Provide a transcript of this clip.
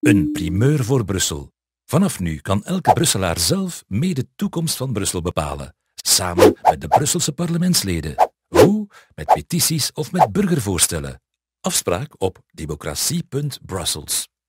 Een primeur voor Brussel. Vanaf nu kan elke Brusselaar zelf mee de toekomst van Brussel bepalen, samen met de Brusselse parlementsleden. Hoe? Met petities of met burgervoorstellen. Afspraak op democratie.brussels.